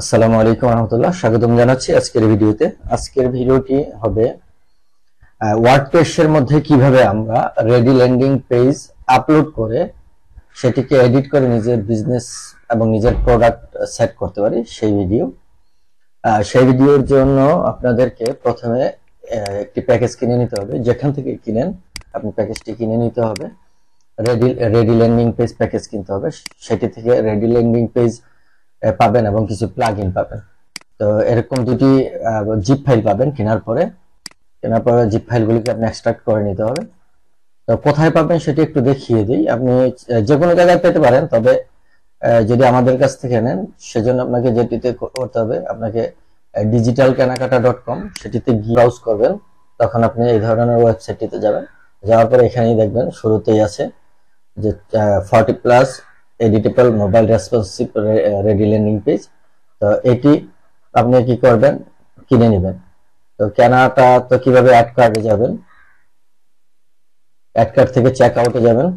আসসালামু আলাইকুম রহমতুল্লাহ স্বাগতম জানাচ্ছি আজকের ভিডিওতে আজকের ভিডিওটি হবে ওয়ার্ডপ্রেসের মধ্যে কিভাবে আমরা রেডি ল্যান্ডিং পেজ আপলোড করে সেটিকে এডিট করে নিজের বিজনেস এবং নিজের প্রোডাক্ট সেট করতে পারি সেই ভিডিও সেই ভিডিওর জন্য আপনাদেরকে প্রথমে একটি প্যাকেজ কিনে নিতে হবে যেখান থেকে কিনেন আপনি প্যাকেজটি কিনে নিতে হবে ready ready landing page package কিনতে হবে সেটি থেকে রেডি ল্যান্ডিং পেজ পাবেন এবং কিছু প্লাগ পাবেন তো এরকম দুটি জিপ ফাইল পাবেন কেনার পরে কেনার পরে জিপ ফাইলগুলিকে আপনি এক্সট্রাক্ট করে নিতে হবে তো কোথায় পাবেন সেটি একটু দেখিয়ে দিই আপনি যে কোনো জায়গায় পেতে পারেন তবে যদি আমাদের কাছ থেকে নেন সেজন্য আপনাকে যেটিতে করতে হবে আপনাকে ডিজিটাল কেনাকাটা ডট কম সেটিতে ব্রাউজ করবেন তখন আপনি এই ধরনের ওয়েবসাইটটিতে যাবেন যাওয়ার পরে এখানেই দেখবেন শুরুতেই আছে যে forty plus editable mobile responsive ready landing page তো এটি আপনি কি করবেন কিনে নেবেন তো কেনাটা তো কিভাবে অ্যাড কার্ডে যাবেন অ্যাড কার্ড থেকে চেক আউটে যাবেন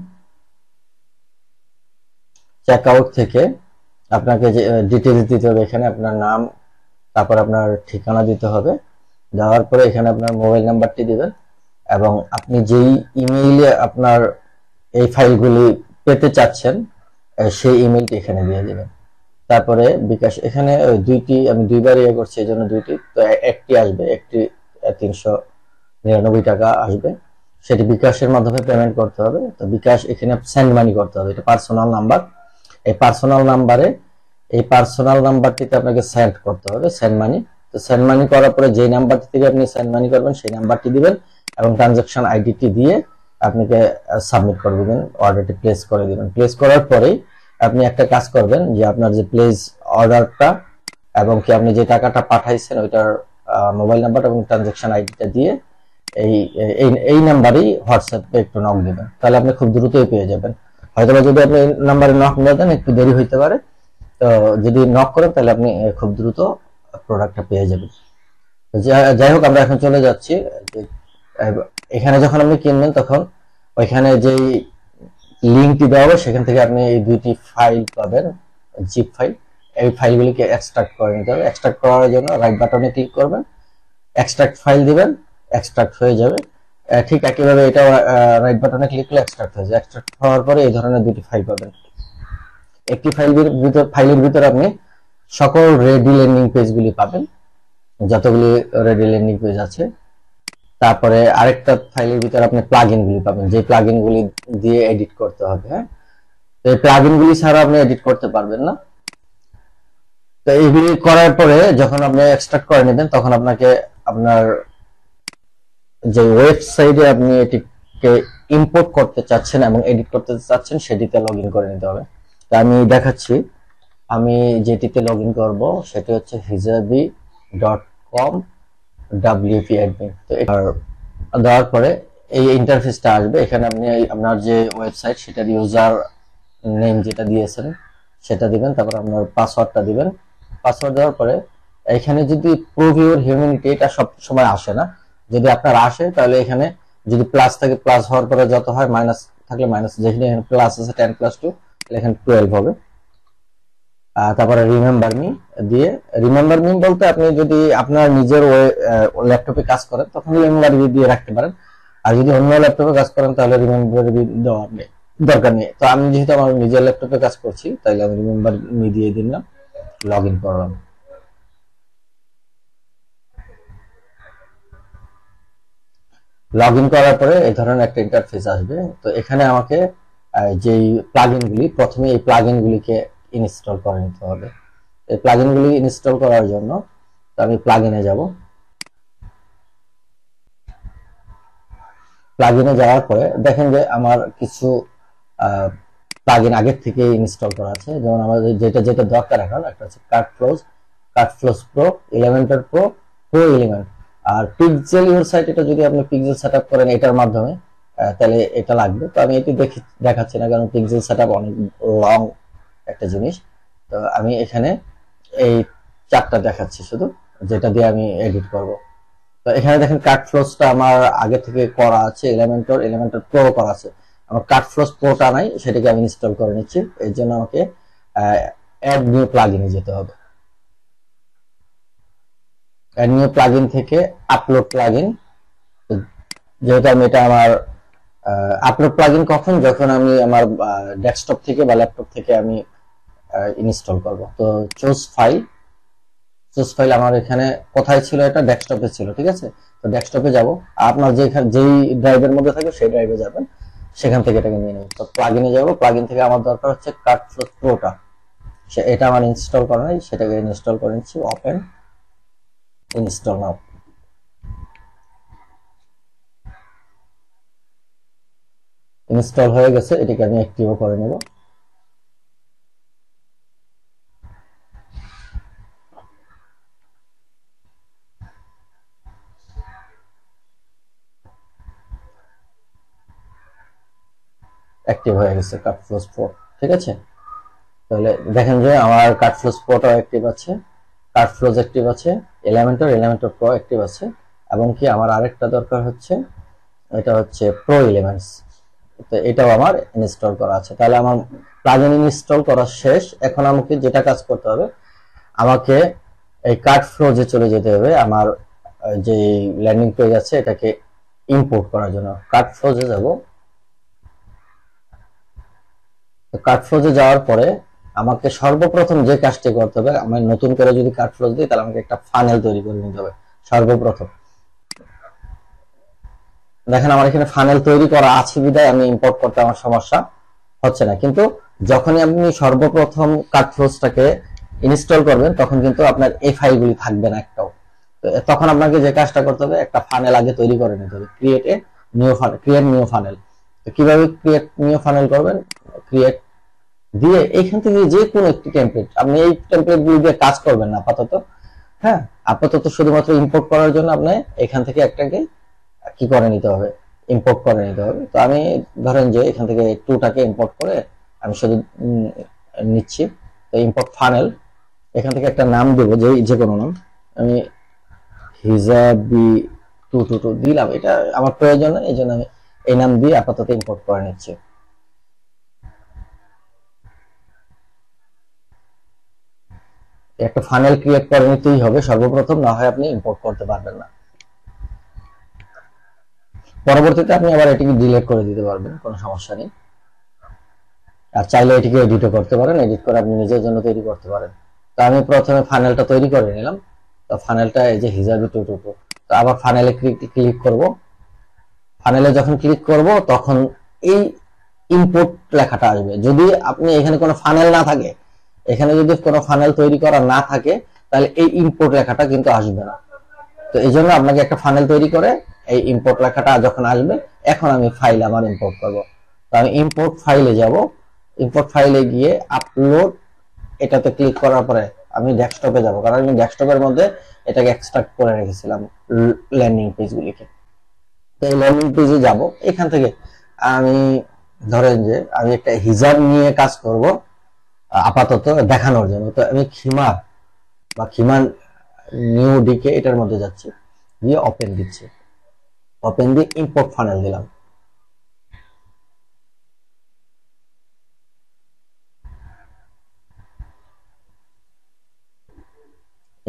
চেক আউট থেকে আপনাকে যে ডিটেলস দিতে হবে এখানে আপনার নাম তারপর আপনার ঠিকানা দিতে হবে দেওয়ার পরে এখানে আপনার মোবাইল নাম্বারটি দিবেন এবং আপনি যেই ইমেইলে আপনার এই ফাইলগুলি পেতে চাচ্ছেন সেই ইমেলটি এখানে দিয়ে দেবেন তারপরে বিকাশ এখানে দুইটি আমি দুইবার ইয়ে করছি এই জন্য দুইটি তো একটি আসবে একটি তিনশো নিরানব্বই টাকা আসবে সেটি বিকাশের মাধ্যমে পেমেন্ট করতে হবে তো বিকাশ এখানে সেন্ড মানি করতে হবে এটা পার্সোনাল নাম্বার এই পার্সোনাল নাম্বারে এই পার্সোনাল নাম্বারটিতে আপনাকে সেন্ড করতে হবে সেন্ড মানি তো সেন্ড মানি করার পরে যে নাম্বারটি থেকে আপনি সেন্ড মানি করবেন সেই নাম্বারটি দিবেন এবং ট্রানজাকশন আইডিটি দিয়ে আপনাকে সাবমিট করে দেবেন অর্ডারটি প্লেস করে দেবেন প্লেস করার পরেই আপনি একটা কাজ করবেন যে আপনার যে প্লেস অর্ডারটা এবং কি আপনি যে টাকাটা পাঠাইছেন ওইটার মোবাইল নাম্বার এবং ট্রানজাকশন আইডিটা দিয়ে এই এই নাম্বারেই হোয়াটসঅ্যাপে একটু নক দেবেন তাহলে আপনি খুব দ্রুতই পেয়ে যাবেন হয়তো যদি আপনি এই নাম্বারে নক না দেন একটু দেরি হইতে পারে তো যদি নক করেন তাহলে আপনি খুব দ্রুত প্রোডাক্টটা পেয়ে যাবেন যাই হোক আমরা এখন চলে যাচ্ছি এখানে যখন আপনি কিনবেন তখন ওইখানে যে লিঙ্কটি দেওয়া হবে সেখান থেকে আপনি এই দুইটি ফাইল পাবেন জিপ ফাইল এই ফাইলগুলিকে এক্সট্রাক্ট করে নিতে হবে এক্সট্রাক্ট করার জন্য রাইট বাটনে ক্লিক করবেন এক্সট্রাক্ট ফাইল দিবেন এক্সট্রাক্ট হয়ে যাবে ঠিক একইভাবে এটা রাইট বাটনে ক্লিক করলে এক্সট্রাক্ট হয়ে যাবে এক্সট্রাক্ট হওয়ার পরে এই ধরনের দুটি ফাইল পাবেন একটি ফাইলের ভিতর ফাইলের ভিতরে আপনি সকল রেডি লেন্ডিং পেজগুলি পাবেন যতগুলি রেডি লেন্ডিং পেজ আছে তারপরে আরেকটা ফাইলের ভিতরে আপনি প্লাগইন গুলি পাবেন যে প্লাগইন গুলি দিয়ে এডিট করতে হবে হ্যাঁ তো এই প্লাগইন গুলি ছাড়া আপনি এডিট করতে পারবেন না তো এগুলি করার পরে যখন আপনি এক্সট্রাক্ট করে নেবেন তখন আপনাকে আপনার যে ওয়েবসাইটে আপনি এটিকে ইম্পোর্ট করতে চাচ্ছেন এবং এডিট করতে চাচ্ছেন সেটিতে লগ করে নিতে হবে তো আমি দেখাচ্ছি আমি যেটিতে লগ ইন করবো সেটি হচ্ছে hijabi dot com WP admin তো আর দেওয়ার পরে এই ইন্টারফেসটা আসবে এখানে আপনি আপনার যে ওয়েবসাইট সেটার ইউজার নেম যেটা দিয়েছেন সেটা দিবেন তারপর আপনার পাসওয়ার্ডটা দিবেন পাসওয়ার্ড দেওয়ার পরে এখানে যদি প্রভিউর হিউমিনিটি এটা সব সময় আসে না যদি আপনার আসে তাহলে এখানে যদি প্লাস থাকে প্লাস হওয়ার পরে যত হয় মাইনাস থাকলে মাইনাস যেখানে প্লাস আছে টেন প্লাস টু তাহলে এখানে টুয়েলভ হবে তারপরে রিমেম্বার মি দিয়ে রিমেম্বার মি বলতে আপনি যদি আপনার নিজের ল্যাপটপে কাজ করেন তখন রিমেম্বার মি দিয়ে রাখতে পারেন আর যদি অন্য ল্যাপটপে কাজ করেন তাহলে রিমেম্বার মি দেওয়া দরকার নেই তো আমি যেহেতু আমার নিজের ল্যাপটপে কাজ করছি তাইলে আমি রিমেম্বার মি দিয়ে দিলাম লগ ইন করলাম লগ ইন করার পরে এই ধরনের একটা ইন্টারফেস আসবে তো এখানে আমাকে যে ইনগুলি প্রথমে এই প্লাগ ইনগুলিকে ইনস্টল করে নিতে হবে এই প্লাগইনগুলি ইনস্টল করার জন্য তো আমি প্লাগইনে যাব প্লাগইনে যাওয়ার পরে দেখেন যে আমার কিছু প্লাগইন আগের থেকে ইনস্টল করা আছে যেমন আমাদের যেটা যেটা দরকার এখন একটা হচ্ছে CartFlows CartFlows pro Elementor pro pro element আর পিক্সেল ইউর সাইট এটা যদি আপনি পিক্সেল সেট করেন এটার মাধ্যমে তাহলে এটা লাগবে তো আমি এটি দেখি দেখাচ্ছি না কারণ পিক্সেল সেট অনেক লং একটা জিনিস তো আমি এখানে এই চারটা দেখাচ্ছি শুধু যেটা দিয়ে আমি এডিট করব তো এখানে দেখেন কাট ফ্লোসটা আমার আগে থেকে করা আছে এলিমেন্টর এলিমেন্টর প্রো করা আছে আমার কাট ফ্লোস প্রোটা নাই সেটাকে আমি ইনস্টল করে নিচ্ছি এর জন্য আমাকে অ্যাড নিউ প্লাগিনে যেতে হবে অ্যাড নিউ প্লাগিন থেকে আপলোড প্লাগিন যেহেতু আমি এটা আমার আপলোড প্লাগইন কখন যখন আমি আমার ডেস্কটপ থেকে বা ল্যাপটপ থেকে আমি ইনস্টল করব তো চোজ ফাইল চোজ ফাইল আমার এখানে কোথায় ছিল এটা ডেস্কটপে ছিল ঠিক আছে তো ডেস্কটপে যাব আপনার যেখানে যেই ড্রাইভের মধ্যে থাকবে সেই ড্রাইভে যাবেন সেখান থেকে এটাকে নিয়ে নেব তো প্লাগইনে যাব প্লাগইন থেকে আমার দরকার হচ্ছে কাট প্রোটা সে এটা আমার ইনস্টল করা নাই সেটাকে ইনস্টল করে নিচ্ছি ওপেন ইনস্টল নাও ইনস্টল হয়ে গেছে এটাকে আমি অ্যাক্টিভও করে নেব অ্যাক্টিভ হয়ে গেছে কাট ফ্লো স্পট ঠিক আছে তাহলে দেখেন যে আমার কাট ফ্লো স্পট অ্যাক্টিভ আছে কাট কাটফ্লোজ অ্যাক্টিভ আছে এলিমেন্টর এলিমেন্টর প্রো অ্যাক্টিভ আছে এবং কি আমার আরেকটা দরকার হচ্ছে এটা হচ্ছে প্রো এলিমেন্টস তো এটাও আমার ইনস্টল করা আছে তাহলে আমার প্লাগইন ইনস্টল করা শেষ এখন আমাকে যেটা কাজ করতে হবে আমাকে এই কাট ফ্লো যে চলে যেতে হবে আমার যে ল্যান্ডিং পেজ আছে এটাকে ইম্পোর্ট করার জন্য কার্ড ফ্লোজে যাব কার্ড ফ্লোজে যাওয়ার পরে আমাকে সর্বপ্রথম যে কাজটি করতে হবে আমি নতুন করে যদি কার্ড ফ্লোজ দিই তাহলে আমাকে একটা ফানেল তৈরি করে নিতে হবে সর্বপ্রথম দেখেন আমার এখানে ফানেল তৈরি করা আছে বিদায় আমি ইম্পোর্ট করতে আমার সমস্যা হচ্ছে না কিন্তু যখনই আপনি সর্বপ্রথম কার্টফ্লোসটাকে ইনস্টল করবেন তখন কিন্তু আপনার এফআই গুলি থাকবে না একটাও তখন আপনাকে যে কাজটা করতে হবে একটা ফানেল আগে তৈরি করে নিতে হবে create a new funnel create new funnel তো কিভাবে ক্রিয়েট নিউ ফানেল করবেন ক্রিয়েট দিয়ে এইখান থেকে যে কোনো একটি টেমপ্লেট আপনি এই গুলি দিয়ে কাজ করবেন না আপাতত হ্যাঁ আপাতত শুধুমাত্র ইম্পোর্ট করার জন্য আপনি এখান থেকে একটাকে কি করে নিতে হবে ইম্পোর্ট করে নিতে হবে তো আমি ধরেন যে এখান থেকে টুটাকে ইম্পোর্ট করে আমি শুধু নিচ্ছি তো ইম্পোর্ট ফানেল এখান থেকে একটা নাম দেব যে যে কোনো নাম আমি হিজাবি টু টু টু দিলাম এটা আমার প্রয়োজন না এই জন্য আমি এই নাম দিয়ে আপাতত ইম্পোর্ট করে নিচ্ছি একটা ফানেল ক্রিয়েট করে নিতেই হবে সর্বপ্রথম না হয় আপনি ইম্পোর্ট করতে পারবেন না পরবর্তীতে আপনি আবার এটিকে ডিলেট করে দিতে পারবেন কোনো সমস্যা নেই আর চাইলে এটিকে এডিটও করতে পারেন এডিট করে আপনি নিজের জন্য তৈরি করতে পারেন তো আমি প্রথমে ফানেলটা তৈরি করে নিলাম তো ফানেলটা এই যে হিজাবে টু তো আবার ফানেলে ক্লিক করব ফানেলে যখন ক্লিক করব তখন এই ইনপুট লেখাটা আসবে যদি আপনি এখানে কোনো ফানেল না থাকে এখানে যদি কোনো ফানেল তৈরি করা না থাকে তাহলে এই ইনপুট লেখাটা কিন্তু আসবে না তো এই জন্য আপনাকে একটা ফানেল তৈরি করে এই ইম্পোর্ট লেখাটা যখন আসবে এখন আমি ফাইল আমার ইম্পোর্ট করব তো আমি ইম্পোর্ট ফাইলে যাব ইম্পোর্ট ফাইলে গিয়ে আপলোড এটাতে ক্লিক করার পরে আমি ডেস্কটপে যাব কারণ আমি ডেস্কটপের মধ্যে এটাকে এক্সট্রাক্ট করে রেখেছিলাম ল্যান্ডিং পেজগুলিকে তো এই ল্যান্ডিং পেজে যাব এখান থেকে আমি ধরেন যে আমি একটা হিজাব নিয়ে কাজ করব আপাতত দেখানোর জন্য তো আমি খিমা বা খিমান নিউ ডিকে এটার মধ্যে যাচ্ছি দিয়ে ওপেন দিচ্ছি ওপেন দিয়ে ইম্পোর্ট ফানেল দিলাম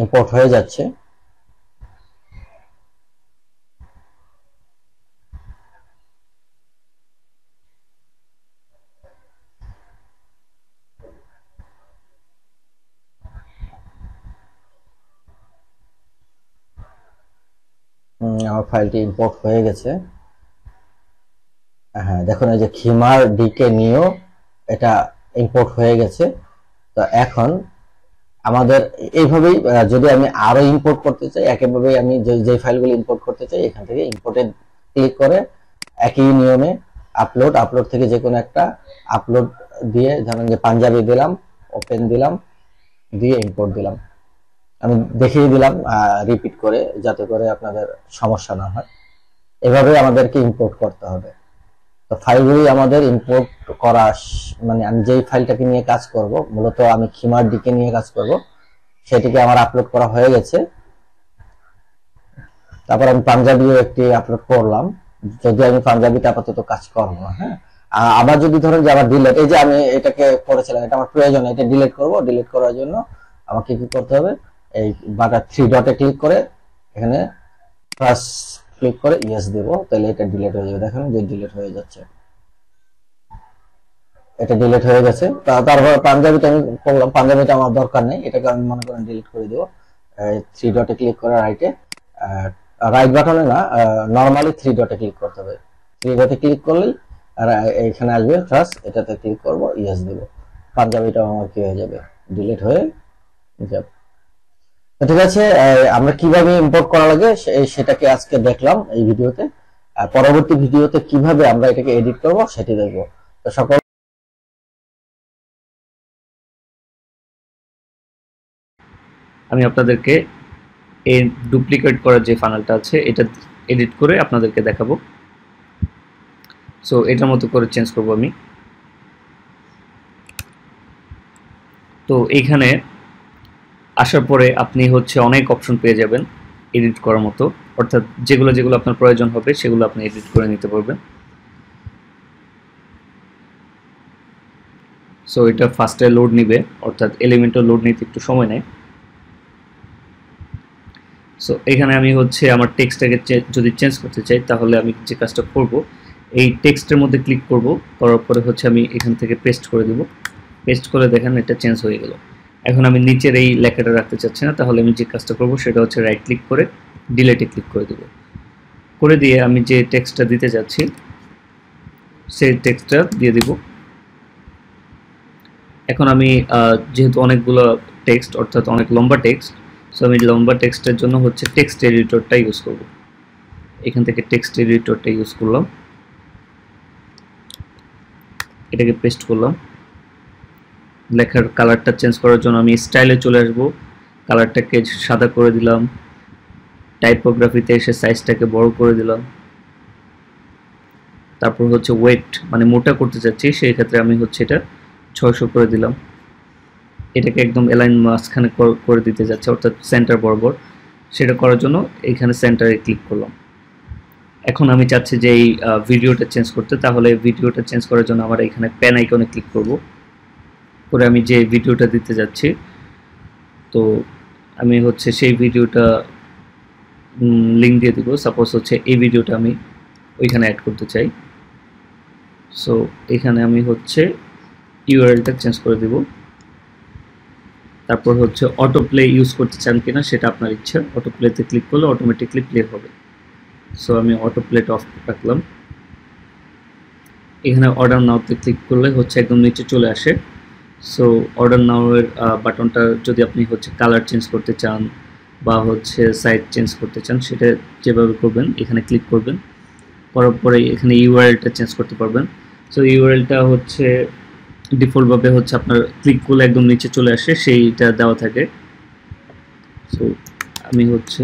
ইম্পোর্ট হয়ে যাচ্ছে আমার ফাইলটি ইম্পোর্ট হয়ে গেছে হ্যাঁ দেখুন এই যে খিমার ডিকে নিও এটা ইম্পোর্ট হয়ে গেছে তো এখন আমাদের এইভাবেই যদি আমি আরো ইম্পোর্ট করতে চাই একেভাবে আমি যে ফাইলগুলো ইম্পোর্ট করতে চাই এখান থেকে ইম্পোর্টে ক্লিক করে একই নিয়মে আপলোড আপলোড থেকে যে কোনো একটা আপলোড দিয়ে ধরেন যে পাঞ্জাবি দিলাম ওপেন দিলাম দিয়ে ইম্পোর্ট দিলাম আমি দেখিয়ে দিলাম রিপিট করে যাতে করে আপনাদের সমস্যা না হয় এভাবে আমাদেরকে ইম্পোর্ট করতে হবে তো ফাইলগুলি আমাদের ইম্পোর্ট করা মানে আমি যেই ফাইলটাকে নিয়ে কাজ করব মূলত আমি খিমার দিকে নিয়ে কাজ করব সেটিকে আমার আপলোড করা হয়ে গেছে তারপর আমি পাঞ্জাবিও একটি আপলোড করলাম যদি আমি পাঞ্জাবিতে আপাতত কাজ করবো হ্যাঁ আবার যদি ধরেন যে আমার ডিলেট এই যে আমি এটাকে করেছিলাম এটা আমার প্রয়োজন এটা ডিলেট করব ডিলেট করার জন্য আমাকে কি করতে হবে এই বাজার থ্রি ডটে ক্লিক করে এখানে প্লাস ক্লিক করে ইয়েস দেব তাহলে এটা ডিলেট হয়ে যাবে দেখেন যে ডিলেট হয়ে যাচ্ছে এটা ডিলেট হয়ে গেছে তারপর পাঞ্জাবিটা আমি করলাম পাঞ্জাবিটা আমার দরকার নেই এটাকে আমি মনে করেন ডিলিট করে দেবো থ্রি ডটে ক্লিক করে রাইটে রাইট বাটনে না নর্মালি থ্রি ডটে ক্লিক করতে হবে থ্রি ডটে ক্লিক করলেই আর এইখানে আসবে ট্রাস এটাতে ক্লিক করবো ইয়েস দেবো পাঞ্জাবিটা আমার কি হয়ে যাবে ডিলিট হয়ে যাবে ঠিক আছে আমরা কিভাবে ইম্পোর্ট করা লাগে সেটাকে আজকে দেখলাম এই ভিডিওতে আর পরবর্তী ভিডিওতে কিভাবে আমরা এটাকে এডিট করব সেটি দেখব তো সকল আমি আপনাদেরকে এই ডুপ্লিকেট করার যে ফানেলটা আছে এটা এডিট করে আপনাদেরকে দেখাবো সো এটার মতো করে চেঞ্জ করব আমি তো এইখানে আসার পরে আপনি হচ্ছে অনেক অপশন পেয়ে যাবেন এডিট করার মতো অর্থাৎ যেগুলো যেগুলো আপনার প্রয়োজন হবে সেগুলো আপনি এডিট করে নিতে পারবেন সো এটা ফার্স্টে লোড নিবে অর্থাৎ এলিমেন্টও লোড নিতে একটু সময় নেয় সো এখানে আমি হচ্ছে আমার টেক্সটাকে যদি চেঞ্জ করতে চাই তাহলে আমি যে কাজটা করব এই টেক্সটের মধ্যে ক্লিক করব করার পরে হচ্ছে আমি এখান থেকে পেস্ট করে দেব পেস্ট করে দেখেন এটা চেঞ্জ হয়ে গেল এখন আমি নিচের এই লেখাটা রাখতে চাচ্ছি না তাহলে আমি যে কাজটা করবো সেটা হচ্ছে রাইট ক্লিক করে ডিলেটে ক্লিক করে দেব করে দিয়ে আমি যে টেক্সটটা দিতে যাচ্ছি সেই টেক্সটটা দিয়ে দেব এখন আমি যেহেতু অনেকগুলো টেক্সট অর্থাৎ অনেক লম্বা টেক্সট সো আমি লম্বা টেক্সটের জন্য হচ্ছে টেক্সট এডিটরটা ইউজ করব এখান থেকে টেক্সট এডিটরটা ইউজ করলাম এটাকে পেস্ট করলাম লেখার কালারটা চেঞ্জ করার জন্য আমি স্টাইলে চলে আসব কালারটাকে সাদা করে দিলাম টাইপোগ্রাফিতে এসে সাইজটাকে বড় করে দিলাম তারপর হচ্ছে ওয়েট মানে মোটা করতে চাচ্ছি সেই ক্ষেত্রে আমি হচ্ছে এটা ছয়শো করে দিলাম এটাকে একদম এলাইন মাঝখানে করে দিতে যাচ্ছে অর্থাৎ সেন্টার বরাবর সেটা করার জন্য এখানে সেন্টারে ক্লিক করলাম এখন আমি চাচ্ছি যে এই ভিডিওটা চেঞ্জ করতে তাহলে ভিডিওটা চেঞ্জ করার জন্য আমার এখানে প্যান আইকনে ক্লিক করবো করে আমি যে ভিডিওটা দিতে যাচ্ছি তো আমি হচ্ছে সেই ভিডিওটা লিঙ্ক দিয়ে দেবো সাপোজ হচ্ছে এই ভিডিওটা আমি ওইখানে অ্যাড করতে চাই সো এখানে আমি হচ্ছে ইউআরএলটা চেঞ্জ করে দেব তারপর হচ্ছে অটো প্লে ইউজ করতে চান কিনা সেটা আপনার ইচ্ছা অটো প্লেতে ক্লিক করলে অটোমেটিকলি প্লে হবে সো আমি অটো প্লেট অফ রাখলাম এখানে অর্ডার নাওতে ক্লিক করলে হচ্ছে একদম নিচে চলে আসে সো অর্ডার নাওয়ের বাটনটা যদি আপনি হচ্ছে কালার চেঞ্জ করতে চান বা হচ্ছে সাইজ চেঞ্জ করতে চান সেটা যেভাবে করবেন এখানে ক্লিক করবেন করার পরে এখানে ইউআরএলটা চেঞ্জ করতে পারবেন সো ইউআরএলটা হচ্ছে ডিফল্টভাবে হচ্ছে আপনার ক্লিক করলে একদম নিচে চলে আসে সেইটা দেওয়া থাকে সো আমি হচ্ছে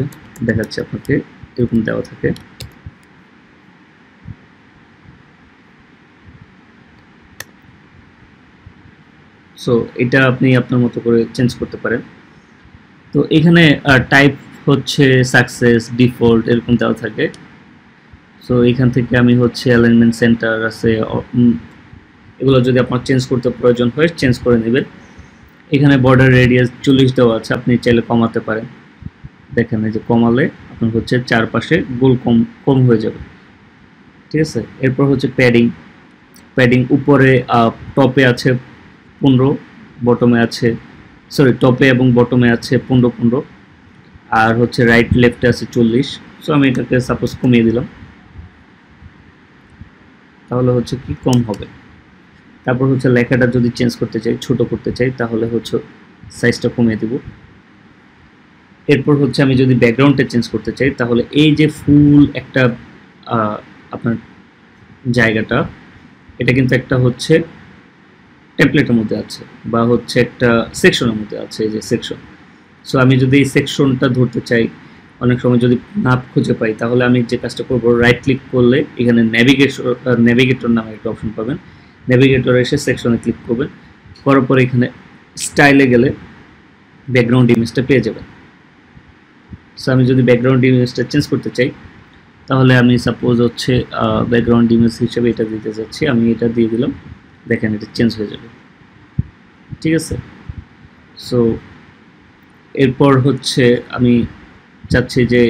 দেখাচ্ছি আপনাকে এরকম দেওয়া থাকে সো এটা আপনি আপনার মতো করে চেঞ্জ করতে পারেন তো এখানে টাইপ হচ্ছে সাকসেস ডিফল্ট এরকম দেওয়া থাকে সো এখান থেকে আমি হচ্ছে অ্যালাইনমেন্ট সেন্টার আছে এগুলো যদি আপনার চেঞ্জ করতে প্রয়োজন হয় চেঞ্জ করে নেবেন এখানে বর্ডার রেডিয়াস চল্লিশ দেওয়া আছে আপনি চাইলে কমাতে পারেন দেখেন যে কমালে আপনার হচ্ছে চারপাশে গোল কম কম হয়ে যাবে ঠিক আছে এরপর হচ্ছে প্যাডিং প্যাডিং উপরে টপে আছে পনেরো বটমে আছে সরি টপে এবং বটমে আছে পনেরো পনেরো আর হচ্ছে রাইট লেফটে আছে চল্লিশ সো আমি এটাকে সাপোজ কমিয়ে দিলাম তাহলে হচ্ছে কি কম হবে তারপর হচ্ছে লেখাটা যদি চেঞ্জ করতে চাই ছোট করতে চাই তাহলে হচ্ছে সাইজটা কমিয়ে দেব এরপর হচ্ছে আমি যদি ব্যাকগ্রাউন্ডটা চেঞ্জ করতে চাই তাহলে এই যে ফুল একটা আপনার জায়গাটা এটা কিন্তু একটা হচ্ছে টেমপ্লেটের মধ্যে আছে বা হচ্ছে একটা সেকশনের মধ্যে আছে যে সেকশন সো আমি যদি এই সেকশনটা ধরতে চাই অনেক সময় যদি না খুঁজে পাই তাহলে আমি যে কাজটা করবো রাইট ক্লিক করলে এখানে ন্যাভিগেটর ন্যাভিগেটর নামে একটা অপশন পাবেন ন্যাভিগেটর এসে সেকশনে ক্লিক করবেন করার পরে এখানে স্টাইলে গেলে ব্যাকগ্রাউন্ড ইমেজটা পেয়ে যাবেন সো আমি যদি ব্যাকগ্রাউন্ড ইমেজটা চেঞ্জ করতে চাই তাহলে আমি সাপোজ হচ্ছে ব্যাকগ্রাউন্ড ইমেজ হিসেবে এটা দিতে চাচ্ছি আমি এটা দিয়ে দিলাম দেখেন এটা চেঞ্জ হয়ে যাবে ঠিক আছে সো এরপর হচ্ছে আমি চাচ্ছি যে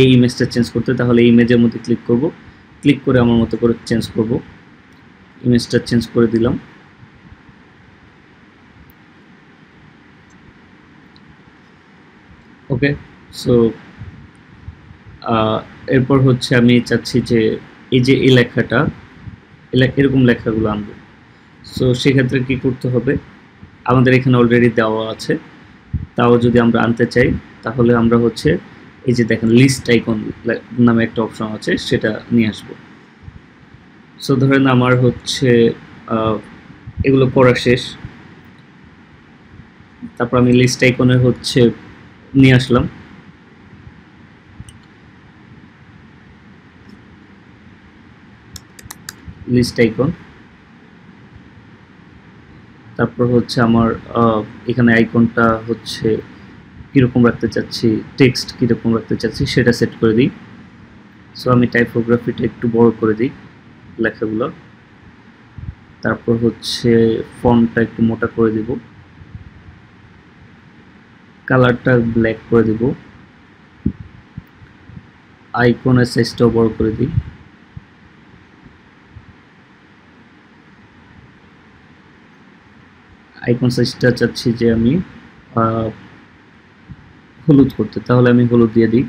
এই ইমেজটা চেঞ্জ করতে তাহলে ইমেজের মধ্যে ক্লিক করব ক্লিক করে আমার মতো করে চেঞ্জ করব ইমেজটা চেঞ্জ করে দিলাম ওকে সো এরপর হচ্ছে আমি চাচ্ছি যে এই যে এই লেখাটা এরকম লেখাগুলো আনবো সো সেক্ষেত্রে কী করতে হবে আমাদের এখানে অলরেডি দেওয়া আছে তাও যদি আমরা আনতে চাই তাহলে আমরা হচ্ছে এই যে দেখেন লিস্ট আইকন নামে একটা অপশন আছে সেটা নিয়ে আসবো সো ধরেন আমার হচ্ছে এগুলো করা শেষ তারপর আমি লিস্ট আইকনে হচ্ছে নিয়ে আসলাম লিস্ট আইকন তারপর হচ্ছে আমার এখানে আইকনটা হচ্ছে কীরকম রাখতে চাচ্ছি টেক্সট কীরকম রাখতে চাচ্ছি সেটা সেট করে দিই সো আমি টাইপোগ্রাফিটা একটু বড় করে দিই লেখাগুলো তারপর হচ্ছে ফর্মটা একটু মোটা করে দিব কালারটা ব্ল্যাক করে দিব আইকনের সাইজটাও বড় করে দিই আইকন সাইজটা চাচ্ছি যে আমি হলুদ করতে তাহলে আমি হলুদ দিয়ে দিই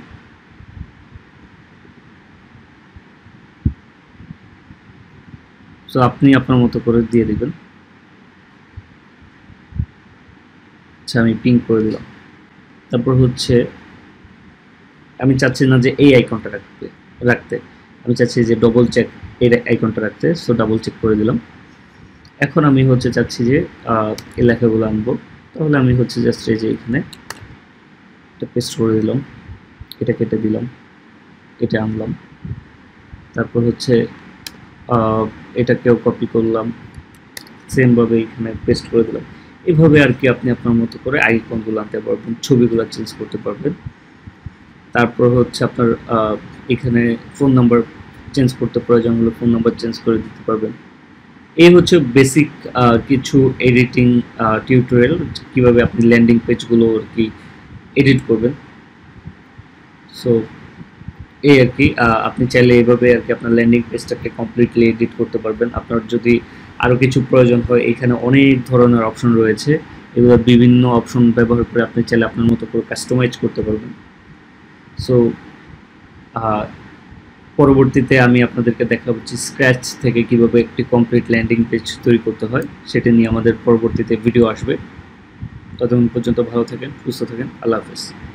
তো আপনি আপনার মতো করে দিয়ে দিবেন আচ্ছা আমি পিঙ্ক করে দিলাম তারপর হচ্ছে আমি চাচ্ছি না যে এই আইকনটা রাখতে রাখতে আমি চাচ্ছি যে ডবল চেক এই আইকনটা রাখতে সো ডাবল চেক করে দিলাম এখন আমি হচ্ছে চাচ্ছি যে এই লেখাগুলো আনবো তাহলে আমি হচ্ছে জাস্ট এই যে এখানে এটা পেস্ট করে দিলাম এটা কেটে দিলাম এটা আনলাম তারপর হচ্ছে এটাকেও কপি করলাম সেমভাবে এখানে পেস্ট করে দিলাম এভাবে আর কি আপনি আপনার মতো করে আইকনগুলো আনতে পারবেন ছবিগুলো চেঞ্জ করতে পারবেন তারপর হচ্ছে আপনার এখানে ফোন নাম্বার চেঞ্জ করতে প্রয়োজন হলে ফোন নাম্বার চেঞ্জ করে দিতে পারবেন এই হচ্ছে বেসিক কিছু এডিটিং টিউটোরিয়াল কীভাবে আপনি ল্যান্ডিং পেজগুলো আর কি এডিট করবেন সো এই আর কি আপনি চাইলে এইভাবে আর কি আপনার ল্যান্ডিং পেজটাকে কমপ্লিটলি এডিট করতে পারবেন আপনার যদি আরও কিছু প্রয়োজন হয় এখানে অনেক ধরনের অপশন রয়েছে এগুলো বিভিন্ন অপশন ব্যবহার করে আপনি চাইলে আপনার মতো করে কাস্টমাইজ করতে পারবেন সো পরবর্তীতে আমি আপনাদেরকে দেখাবো যে স্ক্র্যাচ থেকে কিভাবে একটি কমপ্লিট ল্যান্ডিং পেজ তৈরি করতে হয় সেটা নিয়ে আমাদের পরবর্তীতে ভিডিও আসবে ততক্ষণ পর্যন্ত ভালো থাকেন সুস্থ থাকেন আল্লাহ হাফেজ